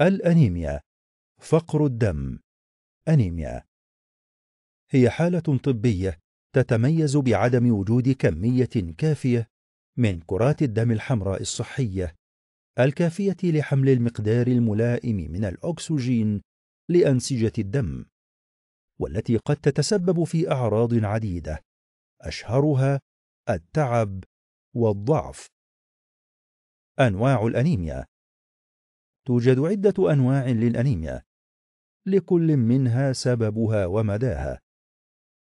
الأنيميا فقر الدم أنيميا هي حالة طبية تتميز بعدم وجود كمية كافية من كرات الدم الحمراء الصحية الكافية لحمل المقدار الملائم من الأكسجين لأنسجة الدم والتي قد تتسبب في أعراض عديدة أشهرها التعب والضعف أنواع الأنيميا توجد عدة أنواع للأنيميا، لكل منها سببها ومداها،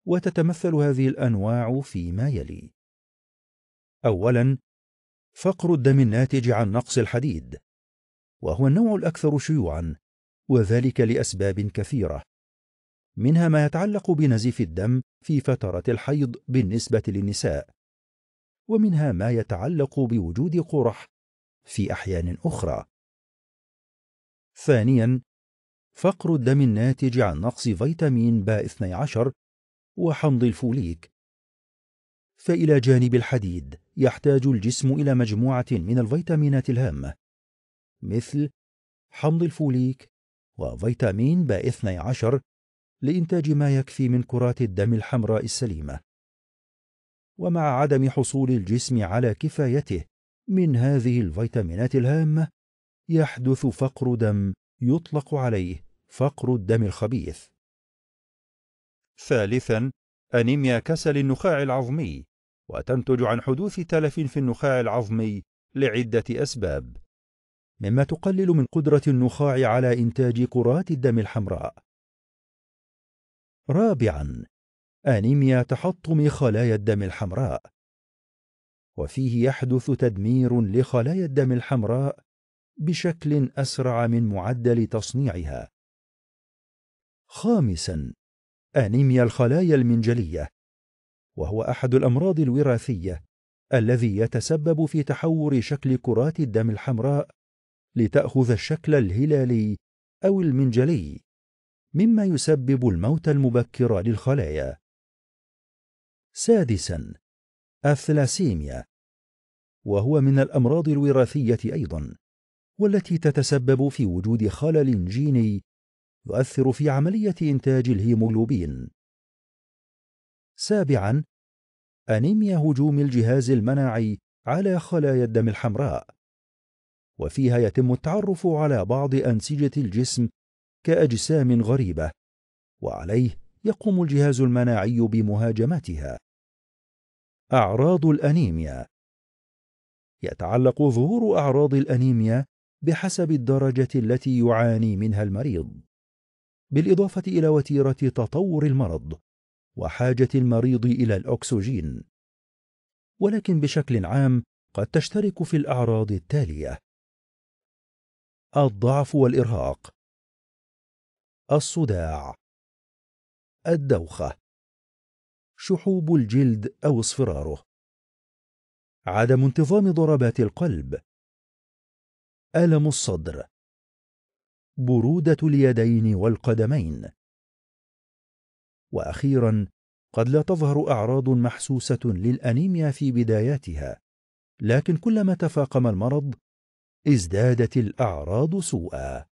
وتتمثل هذه الأنواع فيما يلي: أولًا، فقر الدم الناتج عن نقص الحديد، وهو النوع الأكثر شيوعًا، وذلك لأسباب كثيرة، منها ما يتعلق بنزيف الدم في فترة الحيض بالنسبة للنساء، ومنها ما يتعلق بوجود قرح في أحيان أخرى، ثانيا فقر الدم الناتج عن نقص فيتامين ب 12 وحمض الفوليك فإلى جانب الحديد يحتاج الجسم إلى مجموعة من الفيتامينات الهامة مثل حمض الفوليك وفيتامين ب 12 لإنتاج ما يكفي من كرات الدم الحمراء السليمة ومع عدم حصول الجسم على كفايته من هذه الفيتامينات الهامة يحدث فقر دم يطلق عليه فقر الدم الخبيث ثالثا أنيميا كسل النخاع العظمي وتنتج عن حدوث تلف في النخاع العظمي لعدة أسباب مما تقلل من قدرة النخاع على إنتاج كرات الدم الحمراء رابعا أنيميا تحطم خلايا الدم الحمراء وفيه يحدث تدمير لخلايا الدم الحمراء بشكل أسرع من معدل تصنيعها. خامساً: أنيميا الخلايا المنجلية، وهو أحد الأمراض الوراثية الذي يتسبب في تحور شكل كرات الدم الحمراء لتأخذ الشكل الهلالي أو المنجلي، مما يسبب الموت المبكر للخلايا. سادساً: الثلاسيميا، وهو من الأمراض الوراثية أيضاً. والتي تتسبب في وجود خلل جيني يؤثر في عملية إنتاج الهيموغلوبين. سابعاً: أنيميا هجوم الجهاز المناعي على خلايا الدم الحمراء، وفيها يتم التعرف على بعض أنسجة الجسم كأجسام غريبة، وعليه يقوم الجهاز المناعي بمهاجمتها. أعراض الأنيميا يتعلق ظهور أعراض الأنيميا بحسب الدرجة التي يعاني منها المريض بالإضافة إلى وتيرة تطور المرض وحاجة المريض إلى الأكسجين ولكن بشكل عام قد تشترك في الأعراض التالية الضعف والإرهاق الصداع الدوخة شحوب الجلد أو اصفراره عدم انتظام ضربات القلب الم الصدر بروده اليدين والقدمين واخيرا قد لا تظهر اعراض محسوسه للانيميا في بداياتها لكن كلما تفاقم المرض ازدادت الاعراض سوءا